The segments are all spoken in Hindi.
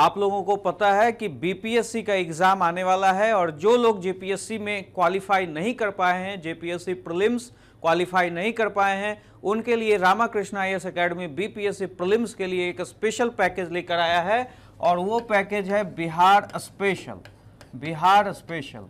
आप लोगों को पता है कि बीपीएससी का एग्ज़ाम आने वाला है और जो लोग जेपीएससी में क्वालिफाई नहीं कर पाए हैं जेपीएससी प्रीलिम्स क्वालिफाई नहीं कर पाए हैं उनके लिए Ramakrishna IAS academy BPSC prelims के लिए एक स्पेशल पैकेज लेकर आया है और वो पैकेज है बिहार स्पेशल बिहार स्पेशल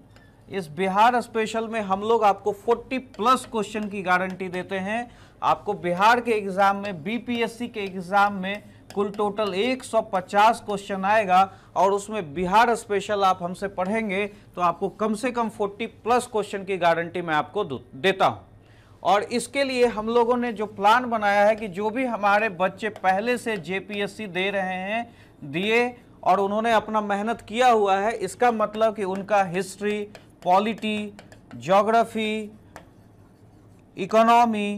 इस बिहार स्पेशल में हम लोग आपको 40 प्लस क्वेश्चन की गारंटी देते हैं आपको बिहार के एग्ज़ाम में बीपीएससी के एग्ज़ाम में कुल टोटल 150 क्वेश्चन आएगा और उसमें बिहार स्पेशल आप हमसे पढ़ेंगे तो आपको कम से कम 40 प्लस क्वेश्चन की गारंटी मैं आपको देता हूं और इसके लिए हम लोगों ने जो प्लान बनाया है कि जो भी हमारे बच्चे पहले से जेपीएससी दे रहे हैं दिए और उन्होंने अपना मेहनत किया हुआ है इसका मतलब कि उनका हिस्ट्री पॉलिटी जोग्राफी इकोनॉमी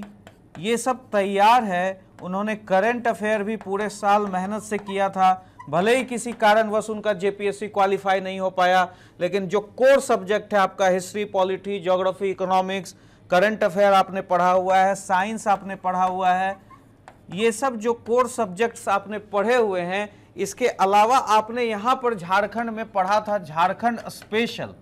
ये सब तैयार है उन्होंने करंट अफेयर भी पूरे साल मेहनत से किया था भले ही किसी कारणवश उनका जेपीएससी क्वालिफाई नहीं हो पाया लेकिन जो कोर सब्जेक्ट है आपका history polity geography economics current affair आपने पढ़ा हुआ है साइंस आपने पढ़ा हुआ है ये सब जो कोर सब्जेक्ट्स आपने पढ़े हुए हैं इसके अलावा आपने यहाँ पर झारखंड में पढ़ा था झारखंड स्पेशल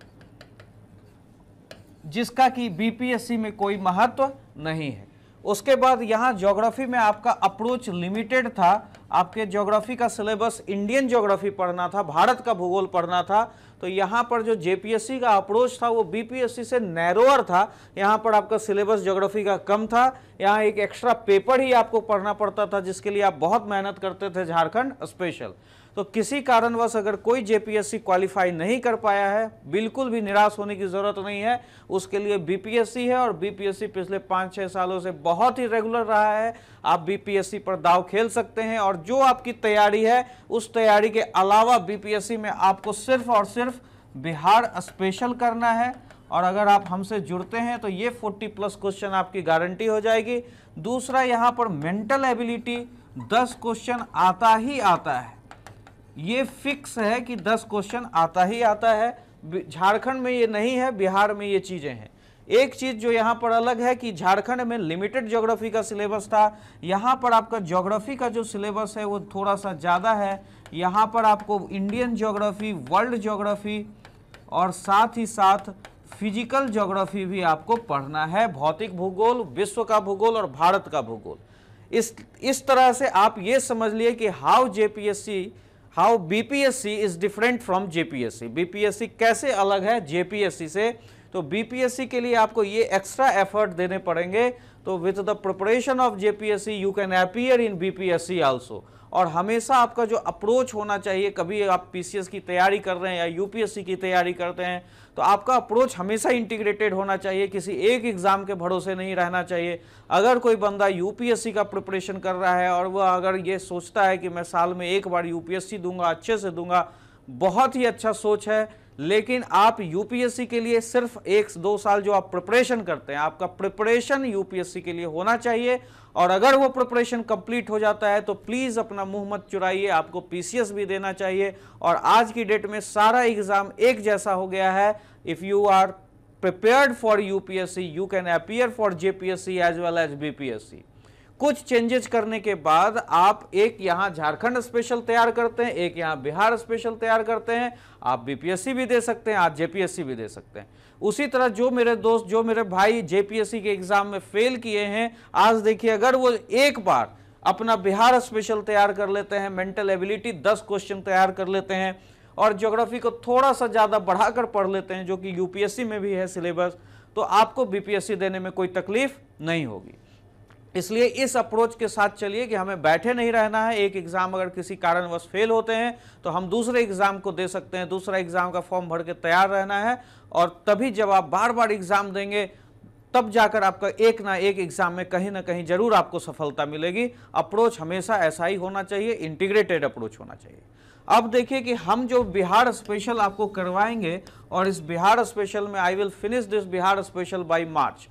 जिसका कि बीपीएससी में कोई महत्व नहीं है उसके बाद यहाँ ज्योग्राफी में आपका अप्रोच लिमिटेड था आपके ज्योग्राफी का सिलेबस इंडियन ज्योग्राफी पढ़ना था भारत का भूगोल पढ़ना था तो यहाँ पर जो जेपीएससी का अप्रोच था वो बीपीएससी से नैरोअर था यहाँ पर आपका सिलेबस ज्योग्राफी का कम था यहाँ एक एक्स्ट्रा पेपर ही आपको पढ़ना पड़ता था जिसके लिए आप बहुत मेहनत करते थे झारखंड स्पेशल तो किसी कारणवश अगर कोई जेपीएससी क्वालिफाई नहीं कर पाया है बिल्कुल भी निराश होने की ज़रूरत नहीं है उसके लिए बीपीएससी है और बीपीएससी पिछले पाँच छः सालों से बहुत ही रेगुलर रहा है आप बीपीएससी पर दाव खेल सकते हैं और जो आपकी तैयारी है उस तैयारी के अलावा बीपीएससी में आपको सिर्फ और सिर्फ बिहार स्पेशल करना है और अगर आप हमसे जुड़ते हैं तो ये 40 प्लस क्वेश्चन आपकी गारंटी हो जाएगी दूसरा यहाँ पर मेंटल एबिलिटी 10 क्वेश्चन आता ही आता है ये फिक्स है कि दस क्वेश्चन आता ही आता है झारखंड में ये नहीं है बिहार में ये चीज़ें हैं एक चीज़ जो यहाँ पर अलग है कि झारखंड में लिमिटेड ज्योग्राफी का सिलेबस था यहाँ पर आपका ज्योग्राफी का जो सिलेबस है वो थोड़ा सा ज़्यादा है यहाँ पर आपको इंडियन ज्योग्राफी वर्ल्ड ज्योग्राफी और साथ ही साथ फिजिकल ज्योग्राफी भी आपको पढ़ना है भौतिक भूगोल विश्व का भूगोल और भारत का भूगोल इस इस तरह से आप ये समझ लिए कि how JPSC how BPSC is different from JPSC BPSC कैसे अलग है जेपीएससी से तो बीपीएससी के लिए आपको ये एक्स्ट्रा एफर्ट देने पड़ेंगे तो with the preparation of JPSC you can appear in BPSC also और हमेशा आपका जो अप्रोच होना चाहिए कभी आप पीसीएस की तैयारी कर रहे हैं या यूपीएससी की तैयारी करते हैं तो आपका अप्रोच हमेशा इंटीग्रेटेड होना चाहिए किसी एक एग्ज़ाम के भरोसे नहीं रहना चाहिए अगर कोई बंदा यूपीएससी का प्रिपरेशन कर रहा है और वह अगर ये सोचता है कि मैं साल में एक बार यूपीएससी दूंगा अच्छे से दूंगा बहुत ही अच्छा सोच है लेकिन आप यूपीएससी के लिए सिर्फ एक दो साल जो आप प्रिपरेशन करते हैं आपका प्रिपरेशन यूपीएससी के लिए होना चाहिए और अगर वो प्रिपरेशन कंप्लीट हो जाता है तो प्लीज़ अपना मुंह मत चुराइए आपको पीसीएस भी देना चाहिए और आज की डेट में सारा एग्ज़ाम एक जैसा हो गया है if you are prepared for UPSC you can appear for JPSC as well as BPSC कुछ चेंजेस करने के बाद आप एक यहाँ झारखंड स्पेशल तैयार करते हैं एक यहाँ बिहार स्पेशल तैयार करते हैं आप बीपीएससी भी दे सकते हैं आप जेपीएससी भी दे सकते हैं उसी तरह जो मेरे दोस्त जो मेरे भाई जेपीएससी के एग्जाम में फेल किए हैं आज देखिए अगर वो एक बार अपना बिहार स्पेशल तैयार कर लेते हैं मेंटल एबिलिटी दस क्वेश्चन तैयार कर लेते हैं और ज्योग्राफी को थोड़ा सा ज़्यादा बढ़ाकर पढ़ लेते हैं जो कि यूपीएससी में भी है सिलेबस तो आपको बीपीएससी देने में कोई तकलीफ नहीं होगी इसलिए इस अप्रोच के साथ चलिए कि हमें बैठे नहीं रहना है एक एग्ज़ाम अगर किसी कारणवश फेल होते हैं तो हम दूसरे एग्ज़ाम को दे सकते हैं दूसरा एग्ज़ाम का फॉर्म भर के तैयार रहना है और तभी जब आप बार बार एग्ज़ाम देंगे तब जाकर आपका एक ना एक एग्ज़ाम में कहीं ना कहीं ज़रूर आपको सफलता मिलेगी अप्रोच हमेशा ऐसा ही होना चाहिए इंटीग्रेटेड अप्रोच होना चाहिए अब देखिए कि हम जो बिहार स्पेशल आपको करवाएंगे और इस बिहार स्पेशल में I will finish this Bihar special by March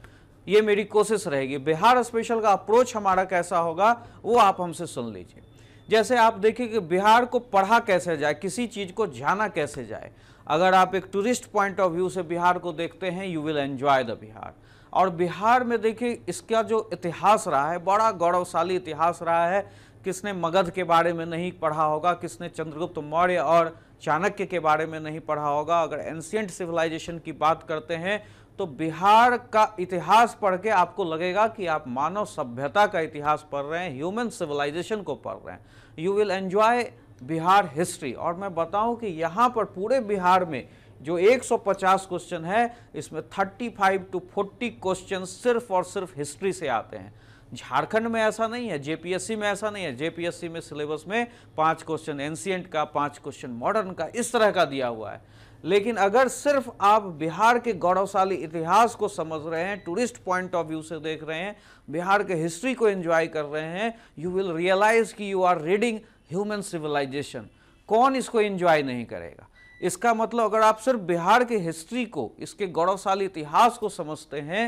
ये मेरी कोशिश रहेगी बिहार स्पेशल का अप्रोच हमारा कैसा होगा वो आप हमसे सुन लीजिए जैसे आप देखिए कि बिहार को पढ़ा कैसे जाए किसी चीज़ को जाना कैसे जाए अगर आप एक टूरिस्ट पॉइंट ऑफ व्यू से बिहार को देखते हैं you will enjoy the Bihar और बिहार में देखिए इसका जो इतिहास रहा है बड़ा गौरवशाली इतिहास रहा है किसने मगध के बारे में नहीं पढ़ा होगा किसने चंद्रगुप्त मौर्य और चाणक्य के बारे में नहीं पढ़ा होगा अगर एंशियंट सिविलाइजेशन की बात करते हैं तो बिहार का इतिहास पढ़ के आपको लगेगा कि आप मानव सभ्यता का इतिहास पढ़ रहे हैं ह्यूमन सिविलाइजेशन को पढ़ रहे हैं you will enjoy Bihar history और मैं बताऊं कि यहाँ पर पूरे बिहार में जो 150 क्वेश्चन है इसमें 35 टू 40 क्वेश्चन सिर्फ और सिर्फ हिस्ट्री से आते हैं झारखंड में ऐसा नहीं है जेपीएससी में ऐसा नहीं है जेपीएससी में सिलेबस में पांच क्वेश्चन एंसियंट का पांच क्वेश्चन मॉडर्न का इस तरह का दिया हुआ है लेकिन अगर सिर्फ आप बिहार के गौरवशाली इतिहास को समझ रहे हैं टूरिस्ट पॉइंट ऑफ व्यू से देख रहे हैं बिहार के हिस्ट्री को एंजॉय कर रहे हैं यू विल रियलाइज कि you are reading human civilisation कौन इसको एंजॉय नहीं करेगा इसका मतलब अगर आप सिर्फ बिहार के हिस्ट्री को इसके गौरवशाली इतिहास को समझते हैं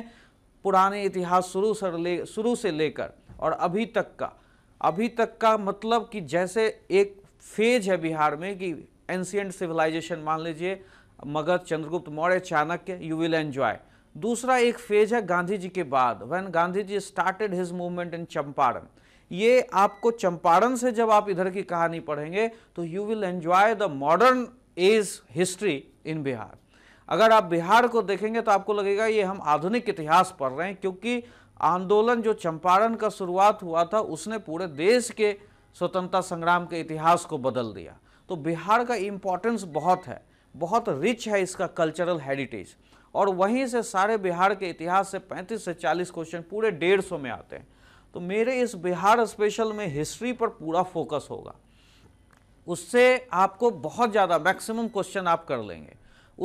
पुराने इतिहास शुरू से ले शुरू से लेकर और अभी तक का अभी तक का मतलब कि जैसे एक फेज है बिहार में कि एंशियंट सिविलाइजेशन मान लीजिए Magadh Chandragupta Maurya Chanakya you will enjoy दूसरा एक फेज है गांधी जी के बाद when Gandhi ji started his movement in Champaran ये आपको चंपारण से जब आप इधर की कहानी पढ़ेंगे तो you will enjoy the modern age history in Bihar अगर आप बिहार को देखेंगे तो आपको लगेगा ये हम आधुनिक इतिहास पढ़ रहे हैं क्योंकि आंदोलन जो चंपारण का शुरुआत हुआ था उसने पूरे देश के स्वतंत्रता संग्राम के इतिहास को बदल दिया तो बिहार का इम्पोर्टेंस बहुत है बहुत रिच है इसका कल्चरल हेरिटेज और वहीं से सारे बिहार के इतिहास से 35 से 40 क्वेश्चन पूरे डेढ़ सौ में आते हैं तो मेरे इस बिहार स्पेशल में हिस्ट्री पर पूरा फोकस होगा उससे आपको बहुत ज़्यादा मैक्सिमम क्वेश्चन आप कर लेंगे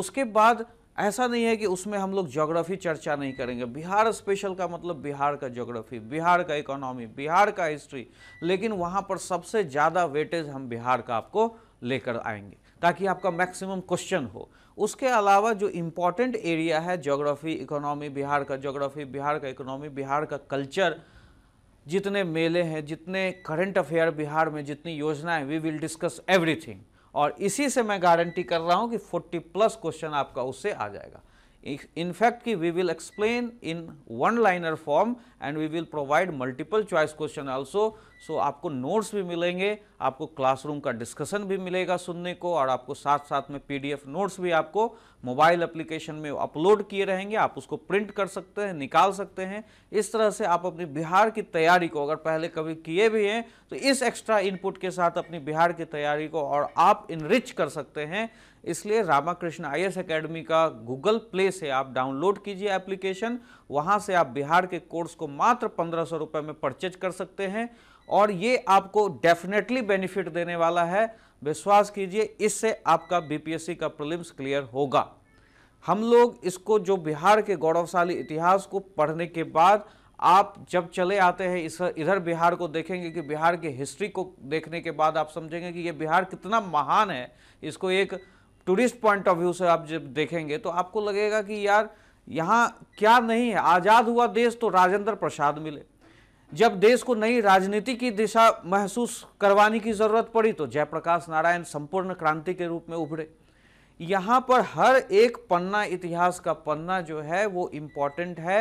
उसके बाद ऐसा नहीं है कि उसमें हम लोग जोग्राफी चर्चा नहीं करेंगे बिहार स्पेशल का मतलब बिहार का ज्योग्राफी बिहार का इकोनॉमी बिहार का हिस्ट्री लेकिन वहाँ पर सबसे ज़्यादा वेटेज हम बिहार का आपको लेकर आएंगे ताकि आपका मैक्सिमम क्वेश्चन हो उसके अलावा जो इम्पॉर्टेंट एरिया है जोग्राफी इकोनॉमी बिहार का जोग्राफी बिहार का इकोनॉमी बिहार का कल्चर जितने मेले हैं जितने करंट अफेयर बिहार में जितनी योजनाएं वी विल डिस्कस एवरीथिंग और इसी से मैं गारंटी कर रहा हूं कि 40 प्लस क्वेश्चन आपका उससे आ जाएगा In fact, ki we will explain in one liner form and we will provide multiple choice question also. So, आपको notes भी मिलेंगे आपको classroom का discussion भी मिलेगा सुनने को और आपको साथ साथ में PDF notes भी आपको मोबाइल एप्लीकेशन में अपलोड किए रहेंगे आप उसको प्रिंट कर सकते हैं निकाल सकते हैं इस तरह से आप अपनी बिहार की तैयारी को अगर पहले कभी किए भी हैं तो इस एक्स्ट्रा इनपुट के साथ अपनी बिहार की तैयारी को और आप इनरिच कर सकते हैं इसलिए रामाकृष्ण आई एकेडमी का गूगल प्ले से आप डाउनलोड कीजिए एप्लीकेशन वहाँ से आप बिहार के कोर्स को मात्र पंद्रह सौ रुपये में परचेज कर सकते हैं और ये आपको डेफिनेटली बेनिफिट देने वाला है विश्वास कीजिए इससे आपका बीपीएससी का प्रीलिम्स क्लियर होगा हम लोग इसको जो बिहार के गौरवशाली इतिहास को पढ़ने के बाद आप जब चले आते हैं इस इधर बिहार को देखेंगे कि बिहार के हिस्ट्री को देखने के बाद आप समझेंगे कि ये बिहार कितना महान है इसको एक टूरिस्ट पॉइंट ऑफ व्यू से आप जब देखेंगे तो आपको लगेगा कि यार यहाँ क्या नहीं है आज़ाद हुआ देश तो राजेंद्र प्रसाद मिले जब देश को नई राजनीति की दिशा महसूस करवाने की ज़रूरत पड़ी तो जयप्रकाश नारायण संपूर्ण क्रांति के रूप में उभरे यहाँ पर हर एक पन्ना इतिहास का पन्ना जो है वो इम्पॉर्टेंट है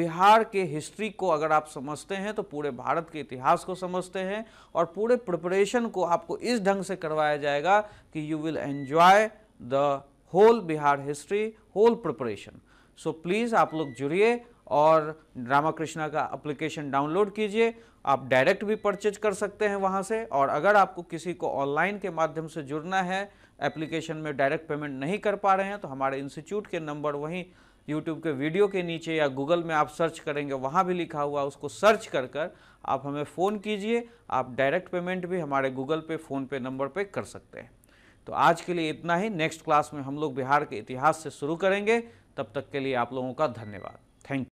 बिहार के हिस्ट्री को अगर आप समझते हैं तो पूरे भारत के इतिहास को समझते हैं और पूरे प्रिपरेशन को आपको इस ढंग से करवाया जाएगा कि you will enjoy the whole Bihar history, whole preparation. So, please आप लोग जुड़िए और ड्रामा कृष्णा का एप्लीकेशन डाउनलोड कीजिए आप डायरेक्ट भी परचेज कर सकते हैं वहाँ से और अगर आपको किसी को ऑनलाइन के माध्यम से जुड़ना है एप्लीकेशन में डायरेक्ट पेमेंट नहीं कर पा रहे हैं तो हमारे इंस्टीट्यूट के नंबर वहीं यूट्यूब के वीडियो के नीचे या गूगल में आप सर्च करेंगे वहाँ भी लिखा हुआ उसको सर्च कर कर आप हमें फ़ोन कीजिए आप डायरेक्ट पेमेंट भी हमारे गूगल पे फ़ोन पे नंबर पे कर सकते हैं तो आज के लिए इतना ही नेक्स्ट क्लास में हम लोग बिहार के इतिहास से शुरू करेंगे तब तक के लिए आप लोगों का धन्यवाद थैंक यू